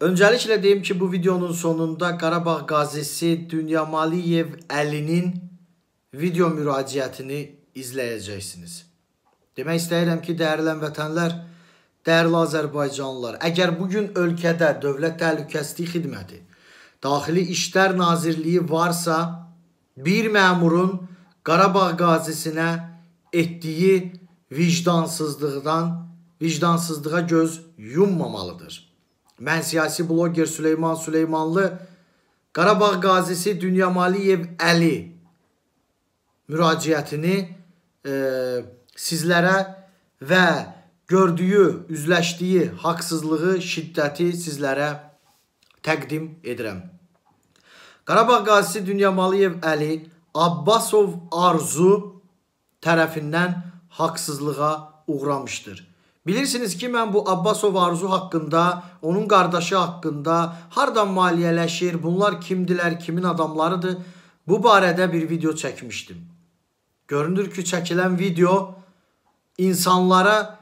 Öncəliklə deyim ki, bu videonun sonunda Qarabağ qazisi Dünyamaliyev Əlinin video müraciətini izləyəcəksiniz. Demək istəyirəm ki, dəyərli vətənlər, dəyərli Azərbaycanlılar, əgər bu gün ölkədə Dövlət Təhlükəsizlik Xidməti, Daxili İşlər Nazirliyi varsa, bir məmurun Qarabağ qazisinə etdiyi vicdansızlıqdan, vicdansızlığa göz yummamalıdır. Mən siyasi bloger Süleyman Süleymanlı Qarabağ qazisi Dünya Maliyev Əli müraciətini e, sizlərə və gördüyü, üzləşdiyi haqsızlığı, şiddəti sizlərə təqdim edirəm. Qarabağ qazisi Dünya Maliyev Əli Abbasov Arzu tərəfindən haqsızlığa uğramışdır. Bilirsiniz ki, mən bu Abbasov arzu haqqında, onun qardaşı haqqında, hardan maliyyələşir, bunlar kimdilər, kimin adamlarıdır, bu barədə bir video çəkmişdim. Görünür ki, çəkilən video insanlara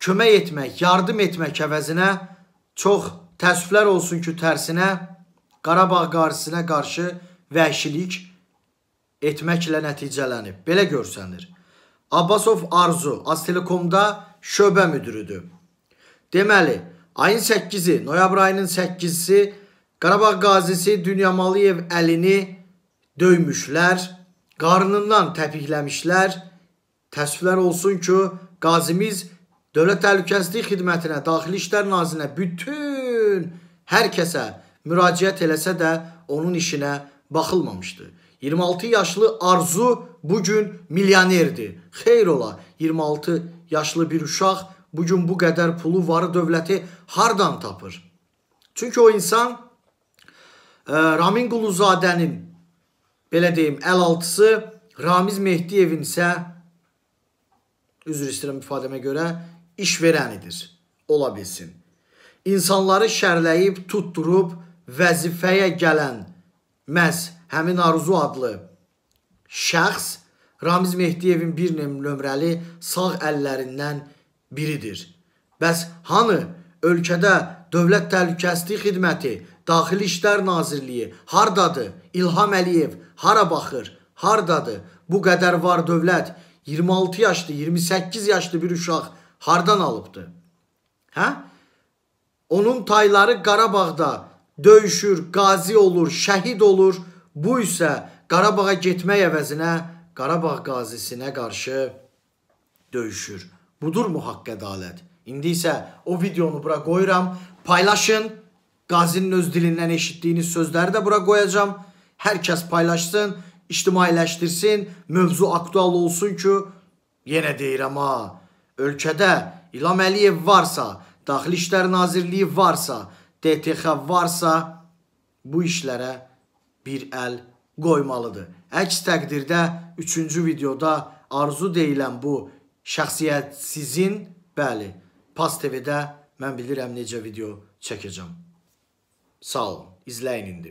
kömək etmək, yardım etmək əvəzinə çox təəssüflər olsun ki, tərsinə Qarabağ qarşısına qarşı vəhşilik etməklə nəticələnib. Belə görsənir. Abbasov Arzu, Aztelekomda şöbə müdürüdür. Deməli, ayın 8-i, noyabr ayının 8-i Qarabağ qazisi Dünyamalıyev əlini döymüşlər, qarnından təpikləmişlər. Təəssüflər olsun ki, qazimiz Dövlət Təhlükəsizlik Xidmətinə, Daxili İşlər Nazirinə, bütün hər kəsə müraciət eləsə də onun işinə baxılmamışdı. 26 yaşlı Arzu bugün milyonerdir. Xeyr ola, 26 yaşlı bir uşaq bugün bu qədər pulu, varı, dövləti hardan tapır? Çünki o insan e, Ramin Quluzadənin, belə deyim, əl altısı Ramiz Mehdiyevin isə, üzr istəyirəm ifadəmə görə, iş verənidir, ola bilsin. İnsanları şərləyib, tutturub, vəzifəyə gələn məhz həmin arzu adlı şəxs Ramiz Mehdiyevin bir nömrəli sağ əllərindən biridir. Bəs hanı ölkədə Dövlət Təhlükəsizlik Xidməti, Daxili İşlər Nazirliyi hardadır? İlham Əliyev hara baxır? Hardadır? Bu qədər var dövlət 26 yaşlı, 28 yaşlı bir uşaq hardan alıbdı? Hə? Onun tayları Qarabağda döyüşür, qazi olur, şəhid olur. Bu isə Qarabağa getmək əvəzinə Qarabağ qazisinə qarşı döyüşür. Budurmu haqq ədalət? İndi isə o videonu bura qoyuram. Paylaşın. Qazinin öz dilindən eşitdiyiniz sözləri də bura qoyacam. Hər kəs paylaşsın, ictimailəşdirsin, mövzu aktual olsun ki, yenə deyirəm ha, ölkədə İlham Əliyev varsa, Daxili İşlər Nazirliyi varsa, DTX varsa, bu işlərə bir əl qoymalıdır. Əks təqdirdə 3-cü videoda arzu deyilən bu şəxsiyyət sizin, bəli, Pas TV-də mən bilirəm necə video çəkəcəm. Sağ olun, izləyin indi.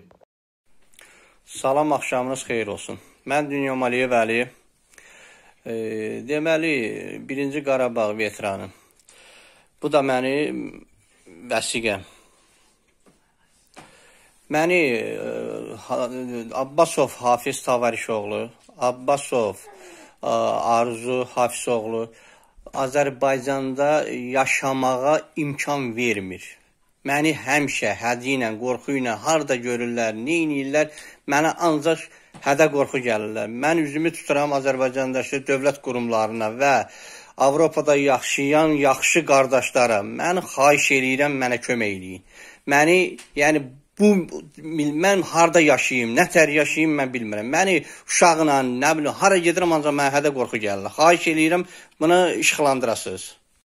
Salam, axşamınız xeyir olsun. Mən Dünya Maliyev Əli. E, deməli, birinci Qarabağ veteranım. Bu da məni vəsiqəm. Məni e, Abbasov Hafiz Tavarişoğlu, Abbasov e, Arzu Hafizoğlu Azərbaycanda yaşamağa imkan vermir. Məni həmişə hədi ilə, qorxu ilə harda görürlər, nə edirlər, mənə ancaq hədə qorxu gəlirlər. Mən üzümü tuturam Azərbaycandakı dövlət qurumlarına və Avropada yaşayan yaxşı qardaşlara. Mən xahiş eləyirəm, mənə kömək eləyin. Məni, yəni bu mən harda yaşayım, nə tər yaşayım mən bilmirəm. Məni uşaqla, nə bilim, hara gedirəm ancaq mənə hədə qorxu gəlir. Xahiş eləyirəm, bunu işıqlandırasınız.